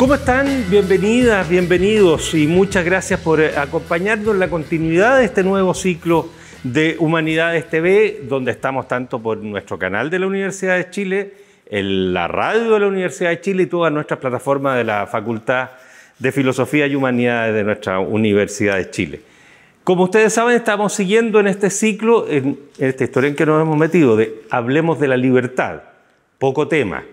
¿Cómo están? Bienvenidas, bienvenidos y muchas gracias por eh, acompañarnos en la continuidad de este nuevo ciclo de Humanidades TV, donde estamos tanto por nuestro canal de la Universidad de Chile, en la radio de la Universidad de Chile y todas nuestras plataformas de la Facultad de Filosofía y Humanidades de nuestra Universidad de Chile. Como ustedes saben, estamos siguiendo en este ciclo, en esta historia en que nos hemos metido, de Hablemos de la Libertad, poco tema,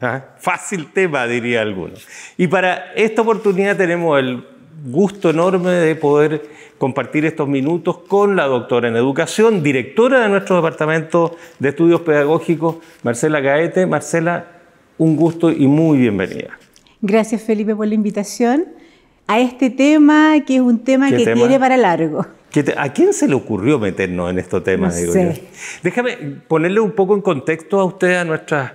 ¿Ah? Fácil tema, diría alguno. Y para esta oportunidad tenemos el gusto enorme de poder compartir estos minutos con la doctora en educación, directora de nuestro departamento de estudios pedagógicos, Marcela Gaete. Marcela, un gusto y muy bienvenida. Gracias Felipe por la invitación a este tema, que es un tema que tiene para largo. ¿A quién se le ocurrió meternos en estos temas? Déjame ponerle un poco en contexto a usted, a nuestras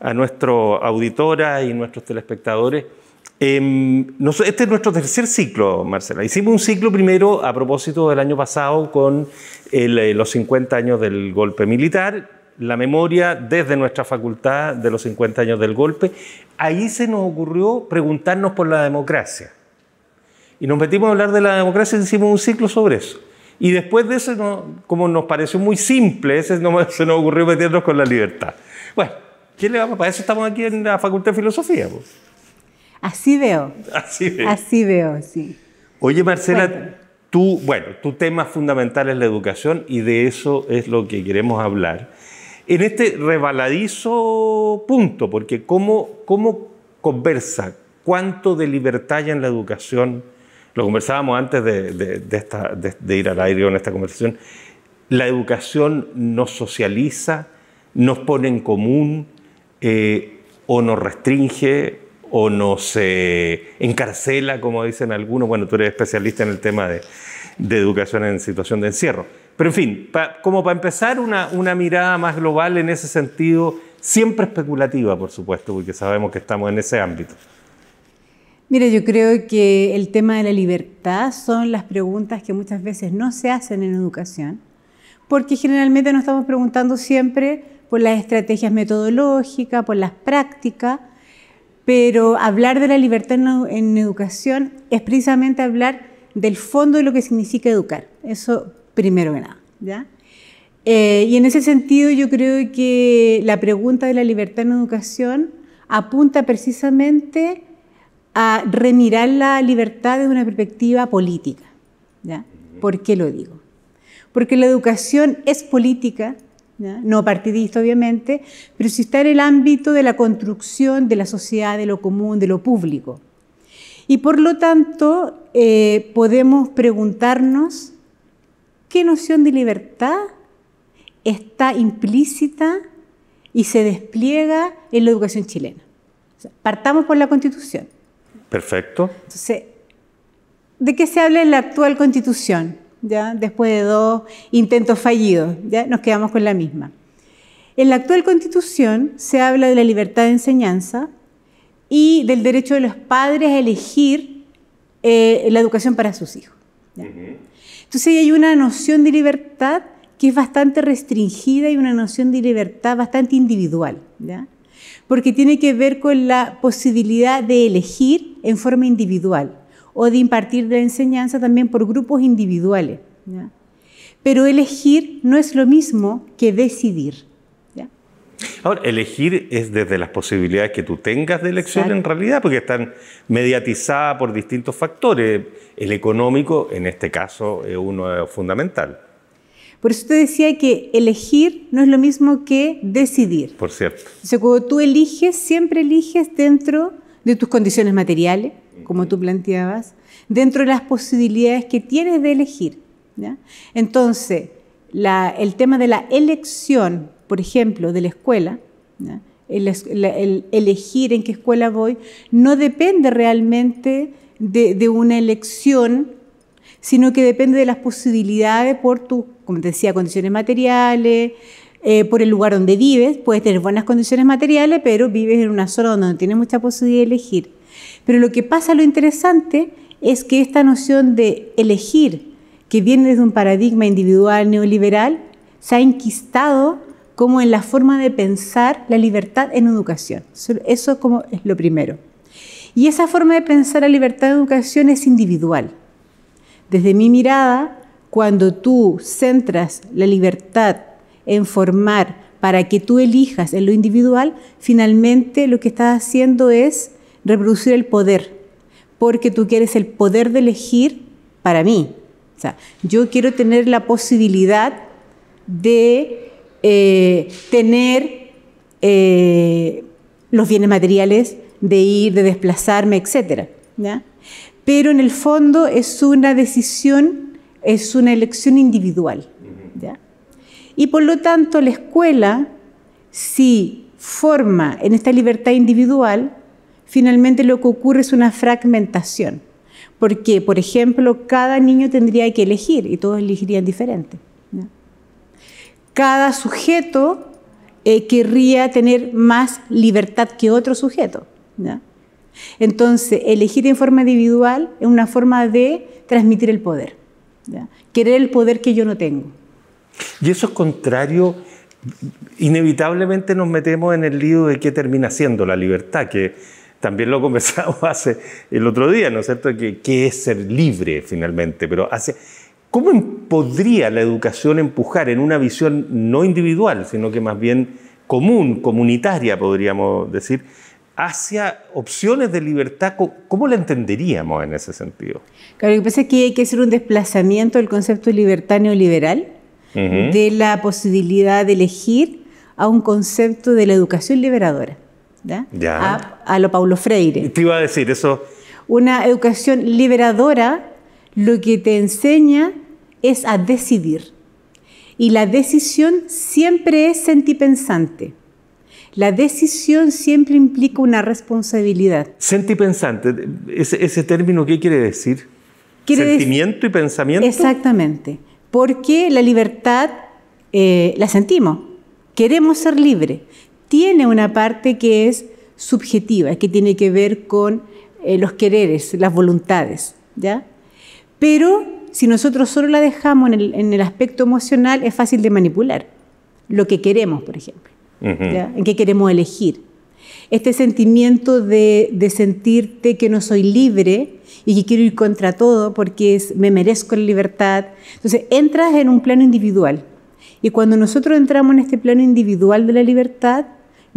a nuestra auditora y nuestros telespectadores. Em, este es nuestro tercer ciclo, Marcela. Hicimos un ciclo primero a propósito del año pasado con eh, los 50 años del golpe militar, la memoria desde nuestra facultad de los 50 años del golpe. Ahí se nos ocurrió preguntarnos por la democracia. Y nos metimos a hablar de la democracia y hicimos un ciclo sobre eso. Y después de eso, como nos pareció muy simple, ese se nos ocurrió meternos con la libertad. Bueno, ¿Qué le vamos? Para eso estamos aquí en la Facultad de Filosofía. Pues. Así veo. Así veo. Así veo, sí. Oye, Marcela, tú, bueno, tu tema fundamental es la educación y de eso es lo que queremos hablar. En este rebaladizo punto, porque ¿cómo, cómo conversa? ¿Cuánto de libertad hay en la educación? Lo conversábamos antes de, de ir al aire con esta conversación. La educación nos socializa, nos pone en común, eh, o nos restringe o nos eh, encarcela, como dicen algunos. Bueno, tú eres especialista en el tema de, educación en situación de encierro. Pero en fin, como para empezar una, una mirada más global en ese sentido, siempre especulativa, por supuesto, porque sabemos que estamos en ese ámbito. Mira, yo creo que el tema de la libertad son las preguntas que muchas veces no se hacen en educación, porque generalmente nos estamos preguntando siempre por las estrategias metodológicas, por las prácticas, pero hablar de la libertad en, educación es precisamente hablar del fondo de lo que significa educar. Eso primero que nada. Eh, y en ese sentido yo creo que la pregunta de la libertad en educación apunta precisamente a remirar la libertad desde una perspectiva política. ¿ya? ¿Por qué lo digo? Porque la educación es política no partidista obviamente, pero sí está en el ámbito de la construcción de la sociedad, de lo común, de lo público. Y por lo tanto, eh, podemos preguntarnos qué noción de libertad está implícita y se despliega en la educación chilena. partamos por la constitución. Perfecto. Entonces, ¿de qué se habla en la actual constitución? ¿ya? después de dos intentos fallidos, ¿ya? nos quedamos con la misma. En la actual constitución se habla de la libertad de enseñanza y del derecho de los padres a elegir eh, la educación para sus hijos. Entonces hay una noción de libertad que es bastante restringida y una noción de libertad bastante individual, porque tiene que ver con la posibilidad de elegir en forma individual o de impartir la enseñanza también por grupos individuales. Pero elegir no es lo mismo que decidir. Ahora, elegir es desde las posibilidades que tú tengas de elección en realidad, porque están mediatizadas por distintos factores. El económico, en este caso, es uno fundamental. Por eso te decía que elegir no es lo mismo que decidir. Por cierto. O sea, cuando tú eliges, siempre eliges dentro de tus condiciones materiales, como tú planteabas, dentro de las posibilidades que tienes de elegir. Entonces, el tema de la elección, por ejemplo, de la escuela, El, elegir en qué escuela voy, no depende realmente de, una elección, sino que depende de las posibilidades por tus, como te decía, condiciones materiales, eh, por el lugar donde vives. Puedes tener buenas condiciones materiales, pero vives en una zona donde no tienes mucha posibilidad de elegir. Pero lo que pasa, lo interesante, es que esta noción de elegir, que viene desde un paradigma individual neoliberal, se ha inquistado como en la forma de pensar la libertad en educación. Eso como es lo primero. Y esa forma de pensar la libertad en educación es individual. Desde mi mirada, cuando tú centras la libertad en formar para que tú elijas en lo individual, finalmente lo que estás haciendo es reproducir el poder, porque tú quieres el poder de elegir para mí. O sea, yo quiero tener la posibilidad de eh, tener eh, los bienes materiales, de ir, de desplazarme, etc. Pero en el fondo es una decisión, es una elección individual. Y por lo tanto la escuela, si forma en esta libertad individual, finalmente lo que ocurre es una fragmentación. Porque, por ejemplo, cada niño tendría que elegir y todos elegirían diferente. Cada sujeto eh, querría tener más libertad que otro sujeto. Entonces, elegir en forma individual es una forma de transmitir el poder. Querer el poder que yo no tengo. Y eso es contrario, inevitablemente nos metemos en el lío de qué termina siendo la libertad, que también lo conversamos hace el otro día, ¿no es cierto? Que, es ser libre finalmente, pero ¿Cómo em, podría la educación empujar en una visión no individual, sino que más bien común, comunitaria, podríamos decir, hacia opciones de libertad, ¿cómo la entenderíamos en ese sentido? Claro, lo que pasa es que hay que hacer un desplazamiento del concepto libertario-liberal, neoliberal, de la posibilidad de elegir, a un concepto de la educación liberadora. A, lo Paulo Freire. Te iba a decir eso. Una educación liberadora lo que te enseña es a decidir. Y la decisión siempre es sentipensante. La decisión siempre implica una responsabilidad. Sentipensante, ese, término, ¿qué quiere decir? Sentimiento y pensamiento. Exactamente, porque la libertad eh, la sentimos. Queremos ser libres, tiene una parte que es subjetiva, que tiene que ver con eh, los quereres, las voluntades, ¿ya? Pero si nosotros solo la dejamos en el, aspecto emocional, es fácil de manipular. Lo que queremos, por ejemplo, en qué queremos elegir. Este sentimiento de, sentirte que no soy libre y que quiero ir contra todo porque me merezco la libertad. Entonces, entras en un plano individual. Y cuando nosotros entramos en este plano individual de la libertad,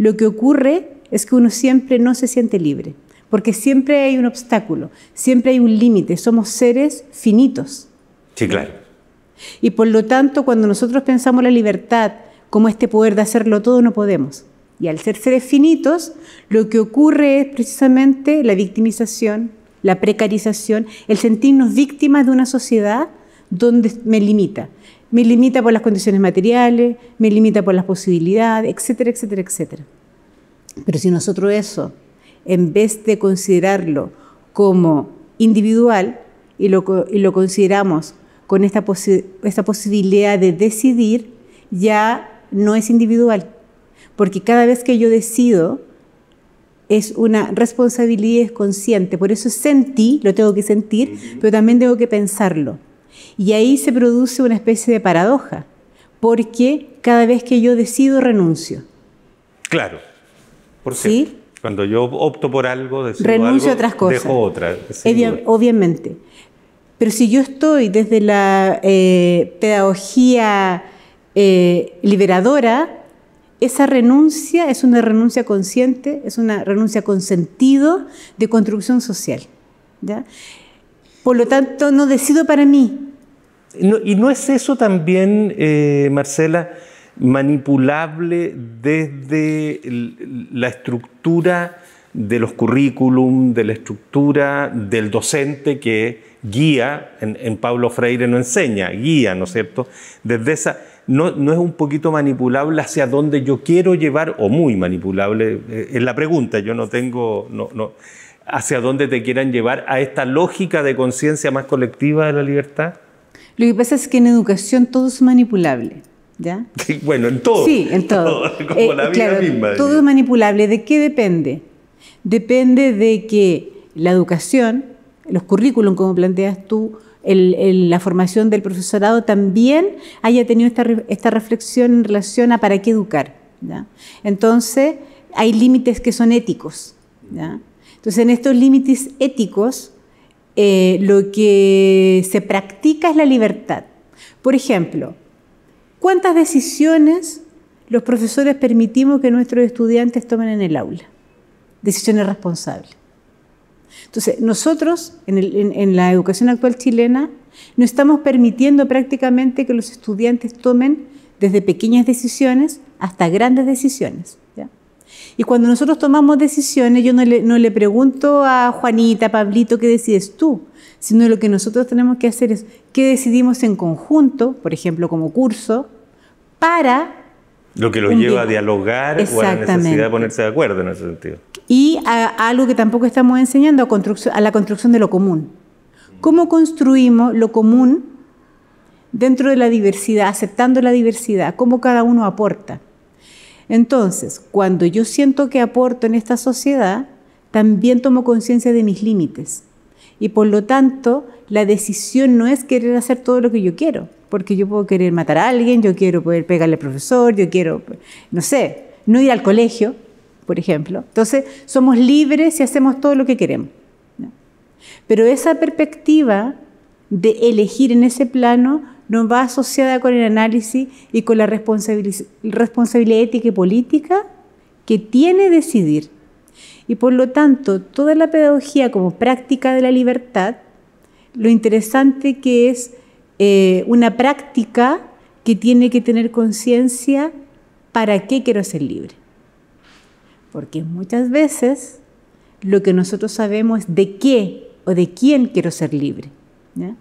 lo que ocurre es que uno siempre no se siente libre, porque siempre hay un obstáculo, siempre hay un límite, somos seres finitos. Sí, claro. Y por lo tanto, cuando nosotros pensamos la libertad como este poder de hacerlo todo, no podemos. Y al ser seres finitos, lo que ocurre es precisamente la victimización, la precarización, el sentirnos víctimas de una sociedad donde me limita, me limita por las condiciones materiales, me limita por las posibilidades, etcétera, etcétera, etcétera. Pero si nosotros eso, en vez de considerarlo como individual y lo, y lo consideramos con esta, esta posibilidad de decidir, ya no es individual. Porque cada vez que yo decido, es una responsabilidad consciente. Por eso sentí, lo tengo que sentir, pero también tengo que pensarlo. Y ahí se produce una especie de paradoja, porque cada vez que yo decido renuncio. Claro. ¿Por ¿Sí? Cuando yo opto por algo, renuncio a otras cosas. Dejo otras. obviamente. Pero si yo estoy desde la eh, pedagogía eh, liberadora, esa renuncia es una renuncia consciente, es una renuncia con sentido de construcción social. Por lo tanto, no decido para mí, ¿Y no es eso también, eh, Marcela, manipulable desde la estructura de los currículum, de la estructura del docente que guía, en, Pablo Freire no enseña, guía, ¿no es cierto? Desde esa, no, es un poquito manipulable hacia donde yo quiero llevar, o muy manipulable, eh, es la pregunta, yo no tengo, hacia dónde te quieran llevar a esta lógica de conciencia más colectiva de la libertad. Lo que pasa es que en educación todo es manipulable. bueno, en todo. Sí, en todo. como eh, la vida misma. Todo es manipulable. ¿De qué depende? Depende de que la educación, los currículum, como planteas tú, la formación del profesorado también haya tenido esta, reflexión en relación a para qué educar. Entonces, hay límites que son éticos. ¿ya? Entonces, en estos límites éticos, eh, lo que se practica es la libertad. Por ejemplo, ¿cuántas decisiones los profesores permitimos que nuestros estudiantes tomen en el aula? Decisiones responsables. Entonces, nosotros en, en la educación actual chilena no estamos permitiendo prácticamente que los estudiantes tomen desde pequeñas decisiones hasta grandes decisiones. ¿ya? Y cuando nosotros tomamos decisiones, yo no le, pregunto a Juanita, a Pablito, ¿qué decides tú? Sino lo que nosotros tenemos que hacer es qué decidimos en conjunto, por ejemplo, como curso, para... Lo que los lleva a dialogar o a la necesidad de ponerse de acuerdo en ese sentido. Y algo que tampoco estamos enseñando, a la construcción de lo común. ¿Cómo construimos lo común dentro de la diversidad, aceptando la diversidad? ¿Cómo cada uno aporta? Entonces, cuando yo siento que aporto en esta sociedad, también tomo conciencia de mis límites. Y por lo tanto, la decisión no es querer hacer todo lo que yo quiero, porque yo puedo querer matar a alguien, yo quiero poder pegarle al profesor, yo quiero, no sé, no ir al colegio, por ejemplo. Entonces, somos libres y hacemos todo lo que queremos. Pero esa perspectiva de elegir en ese plano no va asociada con el análisis y con la responsabilidad, ética y política que tiene decidir. Y por lo tanto, toda la pedagogía como práctica de la libertad, lo interesante que es eh, una práctica que tiene que tener conciencia para qué quiero ser libre. Porque muchas veces lo que nosotros sabemos es de qué o de quién quiero ser libre. ¿ya?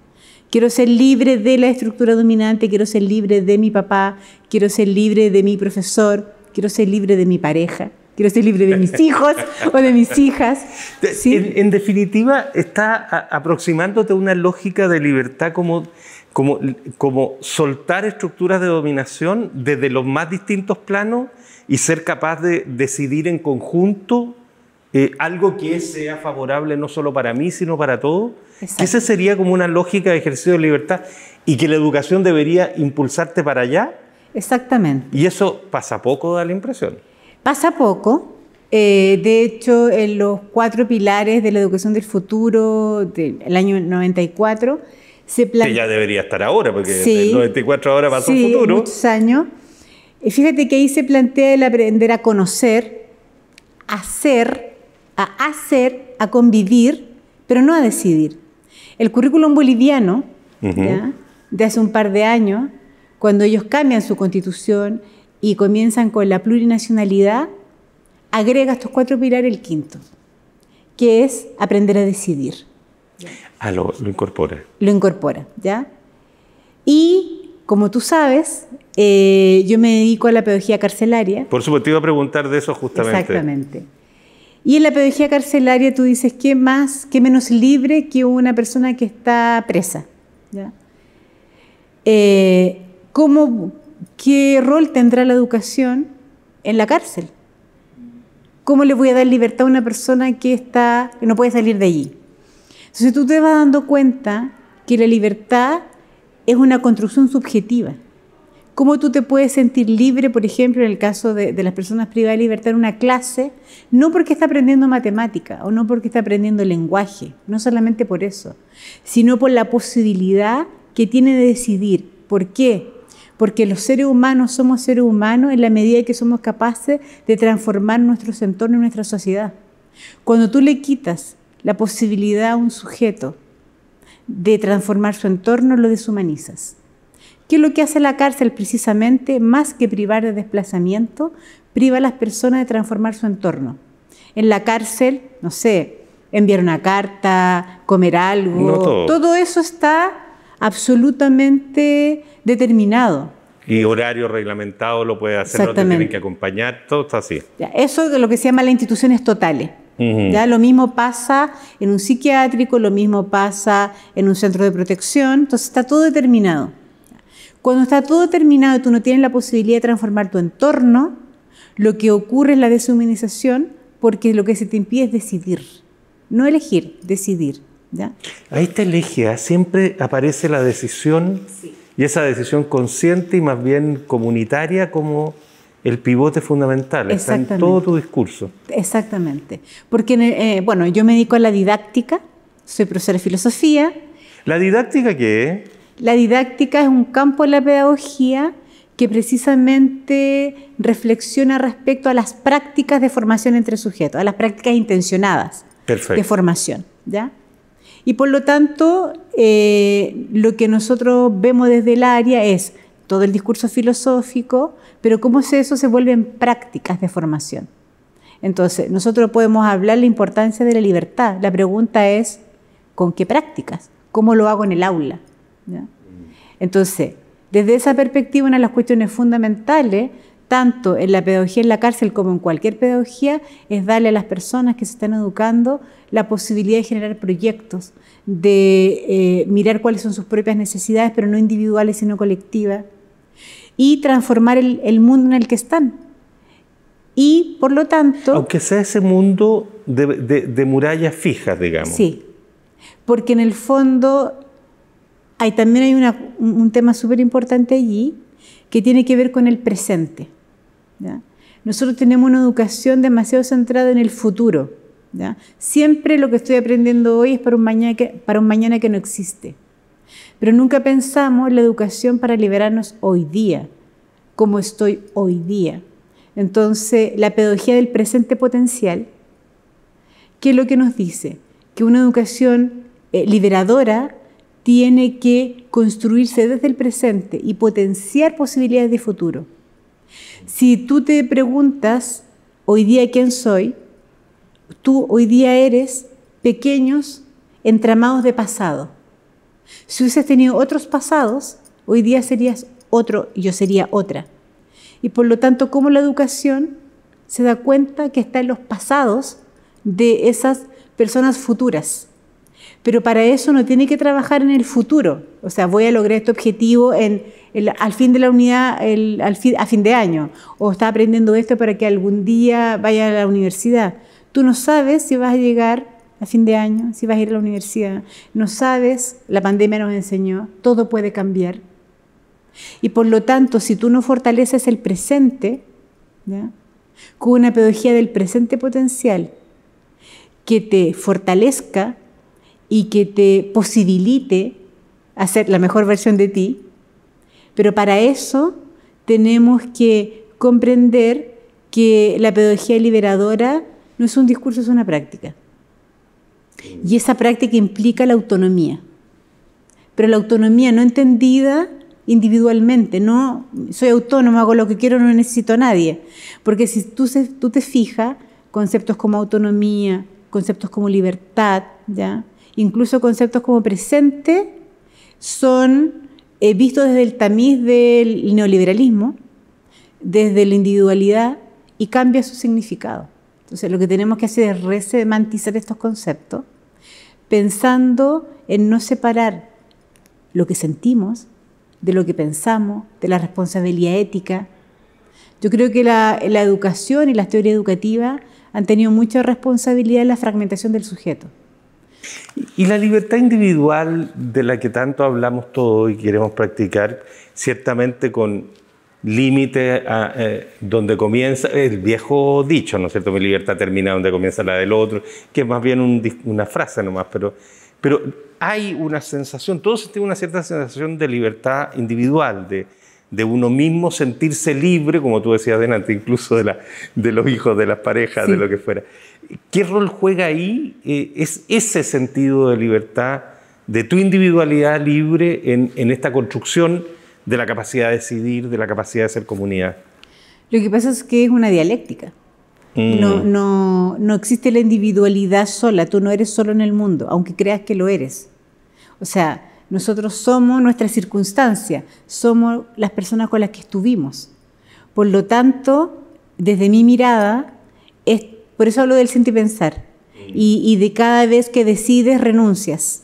Quiero ser libre de la estructura dominante, quiero ser libre de mi papá, quiero ser libre de mi profesor, quiero ser libre de mi pareja, quiero ser libre de mis hijos o de mis hijas. En, definitiva, está aproximándote a una lógica de libertad como, como, como soltar estructuras de dominación desde los más distintos planos y ser capaz de decidir en conjunto eh, algo que sea favorable no solo para mí, sino para todos. Esa sería como una lógica de ejercicio de libertad y que la educación debería impulsarte para allá. Exactamente. Y eso pasa poco, da la impresión. Pasa poco. Eh, de hecho, en los cuatro pilares de la educación del futuro del año 94 se plantea... Que ya debería estar ahora, porque el 94 ahora pasó sí, futuro. muchos años. fíjate que ahí se plantea el aprender a conocer, hacer, a hacer, a convivir, pero no a decidir. El currículum boliviano, de hace un par de años, cuando ellos cambian su constitución y comienzan con la plurinacionalidad, agrega estos cuatro pilares el quinto, que es aprender a decidir. Ah, lo, incorpora. Lo incorpora, ¿ya? Y, como tú sabes, eh, yo me dedico a la pedagogía carcelaria. Por supuesto, iba a preguntar de eso justamente. Exactamente. Y en la pedagogía carcelaria tú dices, ¿qué más, qué menos libre que una persona que está presa? Eh, ¿cómo, ¿Qué rol tendrá la educación en la cárcel? ¿Cómo le voy a dar libertad a una persona que, está, que no puede salir de allí? Entonces tú te vas dando cuenta que la libertad es una construcción subjetiva cómo tú te puedes sentir libre, por ejemplo, en el caso de, las personas privadas de libertad en una clase, no porque está aprendiendo matemática o no porque está aprendiendo lenguaje, no solamente por eso, sino por la posibilidad que tiene de decidir. ¿Por qué? Porque los seres humanos somos seres humanos en la medida en que somos capaces de transformar nuestros entornos y nuestra sociedad. Cuando tú le quitas la posibilidad a un sujeto de transformar su entorno, lo deshumanizas. ¿Qué es lo que hace la cárcel precisamente? Más que privar de desplazamiento, priva a las personas de transformar su entorno. En la cárcel, no sé, enviar una carta, comer algo, todo. eso está absolutamente determinado. Y horario reglamentado lo puede hacer, no tienen que acompañar, todo está así. Eso es lo que se llama las instituciones totales. Ya lo mismo pasa en un psiquiátrico, lo mismo pasa en un centro de protección, entonces está todo determinado. Cuando está todo terminado y tú no tienes la posibilidad de transformar tu entorno, lo que ocurre es la deshumanización porque lo que se te impide es decidir. No elegir, decidir. ¿ya? Ahí te elegía, ¿ah? siempre aparece la decisión y esa decisión consciente y más bien comunitaria como el pivote fundamental, está en todo tu discurso. Exactamente. Porque, eh, bueno, yo me dedico a la didáctica, soy profesora de filosofía. ¿La didáctica qué es? La didáctica es un campo de la pedagogía que precisamente reflexiona respecto a las prácticas de formación entre sujetos, a las prácticas intencionadas de formación. ¿ya? Y por lo tanto, eh, lo que nosotros vemos desde el área es todo el discurso filosófico, pero cómo eso se vuelve en prácticas de formación. Entonces, nosotros podemos hablar de la importancia de la libertad. La pregunta es, ¿con qué prácticas? ¿Cómo lo hago en el aula? Entonces, desde esa perspectiva, una de las cuestiones fundamentales, tanto en la pedagogía en la cárcel como en cualquier pedagogía, es darle a las personas que se están educando la posibilidad de generar proyectos, de eh, mirar cuáles son sus propias necesidades, pero no individuales, sino colectivas, y transformar el, mundo en el que están. Y por lo tanto... Aunque sea ese mundo de, de murallas fijas, digamos. Sí, porque en el fondo también hay un tema súper importante allí que tiene que ver con el presente. Nosotros tenemos una educación demasiado centrada en el futuro. Siempre lo que estoy aprendiendo hoy es para un, mañana que, para un mañana que no existe. Pero nunca pensamos en la educación para liberarnos hoy día, como estoy hoy día. Entonces, la pedagogía del presente potencial, ¿qué es lo que nos dice? Que una educación eh, liberadora tiene que construirse desde el presente y potenciar posibilidades de futuro. Si tú te preguntas hoy día quién soy, tú hoy día eres pequeños entramados de pasado. Si hubieses tenido otros pasados, hoy día serías otro y yo sería otra. Y por lo tanto, como la educación se da cuenta que está en los pasados de esas personas futuras pero para eso no tiene que trabajar en el futuro. O sea, voy a lograr este objetivo al fin de la unidad, a fin de año, o está aprendiendo esto para que algún día vaya a la universidad. Tú no sabes si vas a llegar a fin de año, si vas a ir a la universidad, no sabes, la pandemia nos enseñó, todo puede cambiar. Y por lo tanto, si tú no fortaleces el presente, con una pedagogía del presente potencial que te fortalezca y que te posibilite hacer la mejor versión de ti. Pero para eso tenemos que comprender que la pedagogía liberadora no es un discurso, es una práctica. Y esa práctica implica la autonomía. Pero la autonomía no entendida individualmente, no soy autónomo, hago lo que quiero, no necesito a nadie. Porque si tú, tú te fijas, conceptos como autonomía, conceptos como libertad, ¿ya? Incluso conceptos como presente son eh, vistos desde el tamiz del neoliberalismo, desde la individualidad, y cambia su significado. Entonces lo que tenemos que hacer es resemantizar estos conceptos, pensando en no separar lo que sentimos de lo que pensamos, de la responsabilidad ética. Yo creo que la, la educación y las teorías educativas han tenido mucha responsabilidad en la fragmentación del sujeto. Y la libertad individual de la que tanto hablamos todos y queremos practicar, ciertamente con límite a, eh, donde comienza el viejo dicho, ¿no es cierto? Mi libertad termina donde comienza la del otro, que es más bien una frase nomás, pero, pero hay una sensación, todos tienen una cierta sensación de libertad individual, de, de uno mismo sentirse libre, como tú decías delante, incluso de, la, de los hijos, de las parejas, de lo que fuera. ¿Qué rol juega ahí? Eh, es ese sentido de libertad, de tu individualidad libre en, esta construcción de la capacidad de decidir, de la capacidad de ser comunidad. Lo que pasa es que es una dialéctica. Mm. No, existe la individualidad sola, tú no eres solo en el mundo, aunque creas que lo eres. O sea, nosotros somos nuestra circunstancia, somos las personas con las que estuvimos. Por lo tanto, desde mi mirada, es por eso hablo del sentir pensar. Mm. Y, de cada vez que decides, renuncias.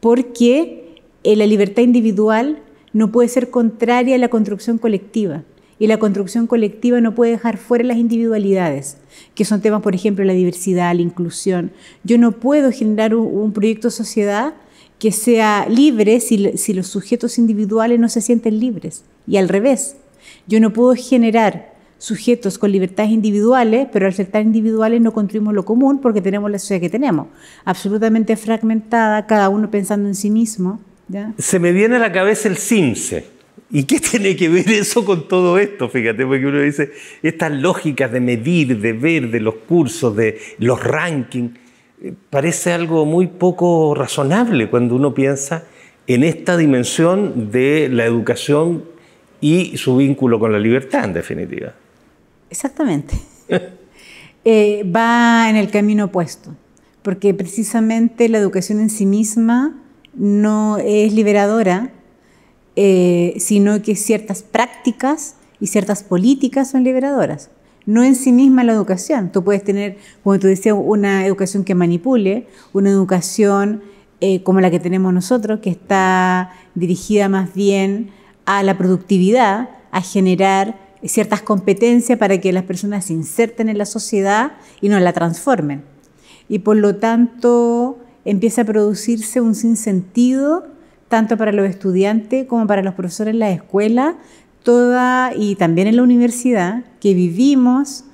Porque eh, la libertad individual no puede ser contraria a la construcción colectiva. Y la construcción colectiva no puede dejar fuera las individualidades, que son temas, por ejemplo, la diversidad, la inclusión. Yo no puedo generar un, proyecto de sociedad que sea libre si, si los sujetos individuales no se sienten libres. Y al revés, yo no puedo generar sujetos con libertades individuales, pero al ser tan individuales no construimos lo común porque tenemos la sociedad que tenemos, absolutamente fragmentada, cada uno pensando en sí mismo. Se me viene a la cabeza el CIMSE. ¿Y qué tiene que ver eso con todo esto? Fíjate, porque uno dice, estas lógicas de medir, de ver, de los cursos, de los rankings, eh, parece algo muy poco razonable cuando uno piensa en esta dimensión de la educación y su vínculo con la libertad, en definitiva. Exactamente. Eh, va en el camino opuesto, porque precisamente la educación en sí misma no es liberadora, eh, sino que ciertas prácticas y ciertas políticas son liberadoras. No en sí misma la educación. Tú puedes tener, como tú decías, una educación que manipule, una educación eh, como la que tenemos nosotros, que está dirigida más bien a la productividad, a generar ciertas competencias para que las personas se inserten en la sociedad y no la transformen. Y por lo tanto empieza a producirse un sinsentido tanto para los estudiantes como para los profesores en la escuela toda, y también en la universidad, que vivimos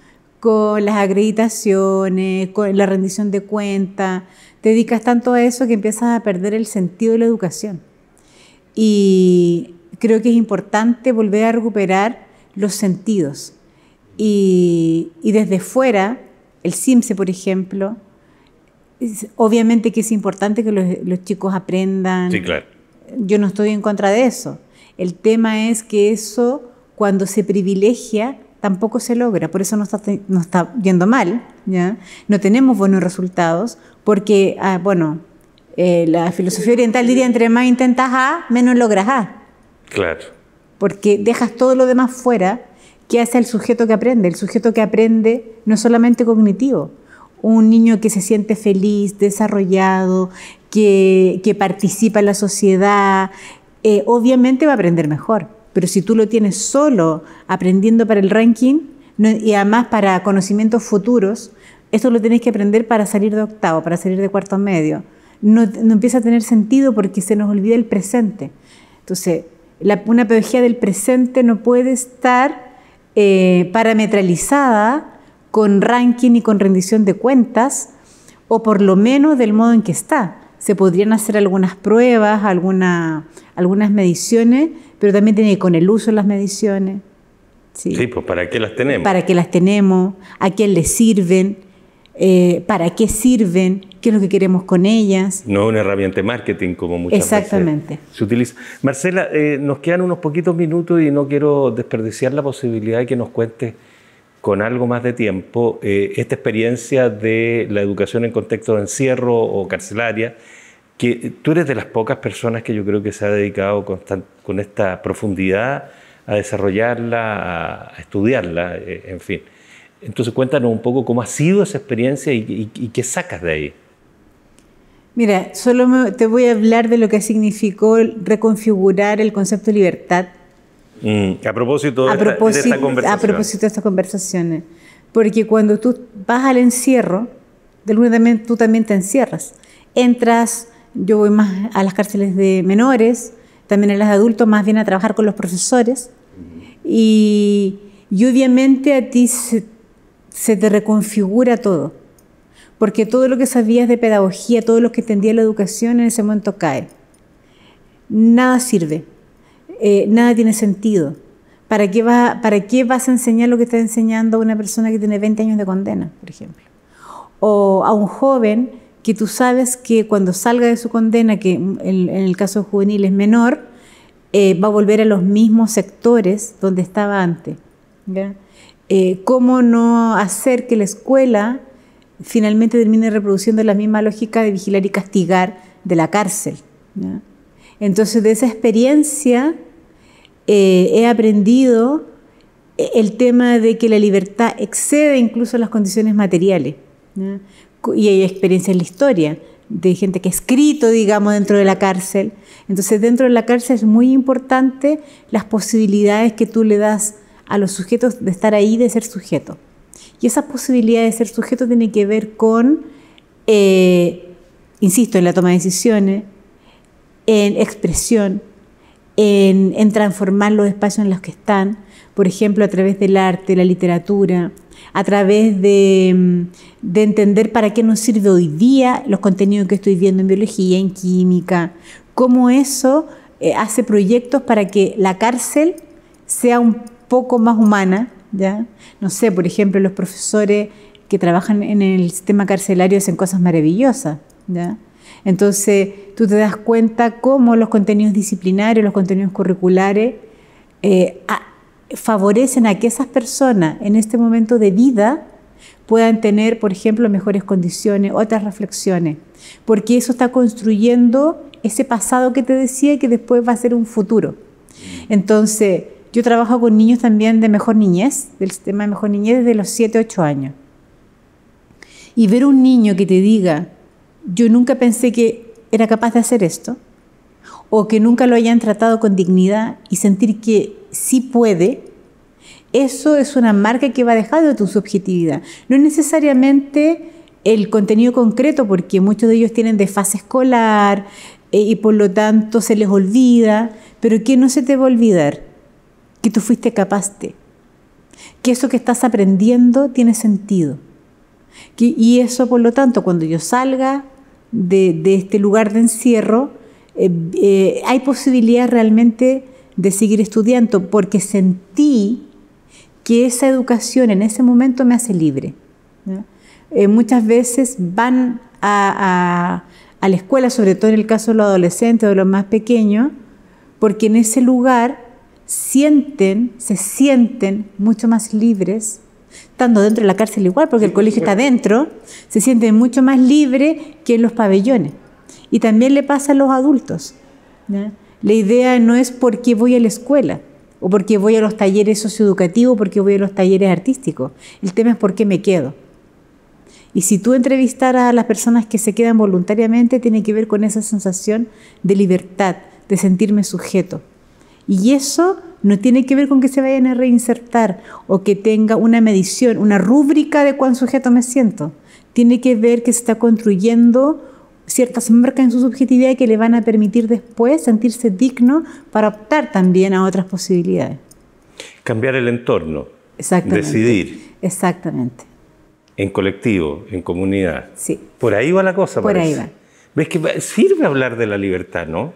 con las acreditaciones, con la rendición de cuentas, te dedicas tanto a eso que empiezas a perder el sentido de la educación. Y creo que es importante volver a recuperar los sentidos. Y, desde fuera, el CIMSE, por ejemplo, obviamente que es importante que los, chicos aprendan. Sí, claro. Yo no estoy en contra de eso. El tema es que eso, cuando se privilegia, tampoco se logra. Por eso no está, está yendo mal. ¿ya? No tenemos buenos resultados porque, ah, bueno, eh, la filosofía oriental diría, entre más intentas A, menos logras A. Claro porque dejas todo lo demás fuera que hace el sujeto que aprende. El sujeto que aprende no es solamente cognitivo, un niño que se siente feliz, desarrollado, que, participa en la sociedad, eh, obviamente va a aprender mejor. Pero si tú lo tienes solo aprendiendo para el ranking y además para conocimientos futuros, esto lo tenés que aprender para salir de octavo, para salir de cuarto medio. No, no empieza a tener sentido porque se nos olvida el presente. Entonces, una pedagogía del presente no puede estar eh, parametralizada con ranking y con rendición de cuentas, o por lo menos del modo en que está. Se podrían hacer algunas pruebas, algunas mediciones, pero también tiene que con el uso de las mediciones. Sí. pues ¿para qué las tenemos? ¿Para qué las tenemos? ¿A quién les sirven? Eh, para qué sirven, qué es lo que queremos con ellas. No es una herramienta de marketing como muchas Exactamente. se utiliza. Marcela, eh, nos quedan unos poquitos minutos y no quiero desperdiciar la posibilidad de que nos cuentes con algo más de tiempo eh, esta experiencia de la educación en contexto de encierro o carcelaria, que tú eres de las pocas personas que yo creo que se ha dedicado con esta profundidad a desarrollarla, a estudiarla, en fin. Entonces cuéntanos un poco cómo ha sido esa experiencia y, qué sacas de ahí. Mira, solo te voy a hablar de lo que significó reconfigurar el concepto de libertad. Mm. a propósito, de, esta, conversación. A propósito de estas conversaciones. Porque cuando tú vas al encierro, de alguna tú también te encierras. Entras, yo voy más a las cárceles de menores, también a las de adultos, más bien a trabajar con los profesores. Mm. Y, y obviamente a ti se se te reconfigura todo, porque todo lo que sabías de pedagogía, todo lo que entendías la educación en ese momento cae. Nada sirve, eh, nada tiene sentido. ¿Para qué, vas, ¿Para vas a enseñar lo que está enseñando a una persona que tiene 20 años de condena, por ejemplo? O a un joven que tú sabes que cuando salga de su condena, que en, el caso juvenil es menor, eh, va a volver a los mismos sectores donde estaba antes. Eh, cómo no hacer que la escuela finalmente termine reproduciendo la misma lógica de vigilar y castigar de la cárcel. Entonces, de esa experiencia eh, he aprendido el tema de que la libertad excede incluso las condiciones materiales. Y hay experiencia en la historia de gente que ha escrito, digamos, dentro de la cárcel. Entonces, dentro de la cárcel es muy importante las posibilidades que tú le das a a los sujetos de estar ahí, de ser sujeto. Y esa posibilidad de ser sujeto tiene que ver con, eh, insisto, en la toma de decisiones, en expresión, en, transformar los espacios en los que están, por ejemplo, a través del arte, la literatura, a través de, mm, de entender para qué nos sirve hoy día los contenidos que estoy viendo en biología, en química, cómo eso eh, hace proyectos para que la cárcel sea un poco más humana, ¿ya? No sé, por ejemplo, los profesores que trabajan en el sistema carcelario hacen cosas maravillosas, ¿ya? Entonces, tú te das cuenta cómo los contenidos disciplinarios, los contenidos curriculares, eh, favorecen a que esas personas en este momento de vida puedan tener, por ejemplo, mejores condiciones, otras reflexiones, porque eso está construyendo ese pasado que te decía que después va a ser un futuro. Entonces, yo trabajo con niños también de mejor niñez, del sistema de mejor niñez desde los 7, 8 años. Y ver un niño que te diga, yo nunca pensé que era capaz de hacer esto, o que nunca lo hayan tratado con dignidad y sentir que sí puede, eso es una marca que va dejando de tu subjetividad. No necesariamente el contenido concreto, porque muchos de ellos tienen desfase escolar eh, y por lo tanto se les olvida, pero que no se te va a olvidar que tú fuiste capaz de, que eso que estás aprendiendo tiene sentido. y eso, por lo tanto, cuando yo salga de, este lugar de encierro, eh, eh, hay posibilidad realmente de seguir estudiando, porque sentí que esa educación en ese momento me hace libre. Eh, muchas veces van a, a, la escuela, sobre todo en el caso de los adolescentes o de los más pequeños, porque en ese lugar sienten, se sienten mucho más libres, estando dentro de la cárcel igual, porque el colegio está dentro, se sienten mucho más libres que en los pabellones. Y también le pasa a los adultos. La idea no es por qué voy a la escuela, o por qué voy a los talleres socioeducativos, o por qué voy a los talleres artísticos. El tema es por qué me quedo. Y si tú entrevistaras a las personas que se quedan voluntariamente, tiene que ver con esa sensación de libertad, de sentirme sujeto. Y eso no tiene que ver con que se vayan a reinsertar o que tenga una medición, una rúbrica de cuán sujeto me siento. Tiene que ver que se está construyendo ciertas marcas en su subjetividad que le van a permitir después sentirse digno para optar también a otras posibilidades. Cambiar el entorno. Exactamente. Decidir. Exactamente. En colectivo, en comunidad. Sí. Por ahí va la cosa. Por ahí va. ¿Ves que sirve hablar de la libertad, no?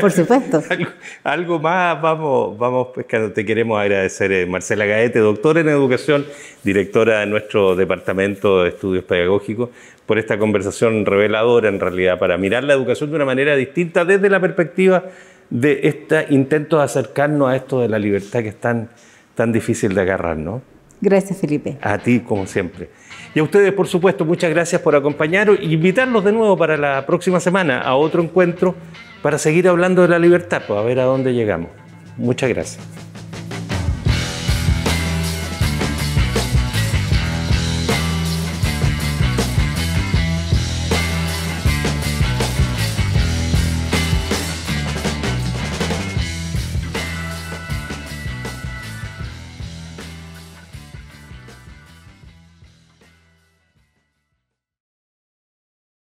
por supuesto. algo, más vamos, vamos pescando. Te queremos agradecer, eh, Marcela Gaete, doctora en educación, directora de nuestro Departamento de Estudios Pedagógicos, por esta conversación reveladora en realidad, para mirar la educación de una manera distinta desde la perspectiva de este intento de acercarnos a esto de la libertad que es tan, tan difícil de agarrar, ¿no? Gracias, Felipe. A ti, como siempre. Y a ustedes, por supuesto, muchas gracias por acompañarnos e invitarlos de nuevo para la próxima semana a otro encuentro para seguir hablando de la libertad, pues a ver a dónde llegamos. Muchas gracias.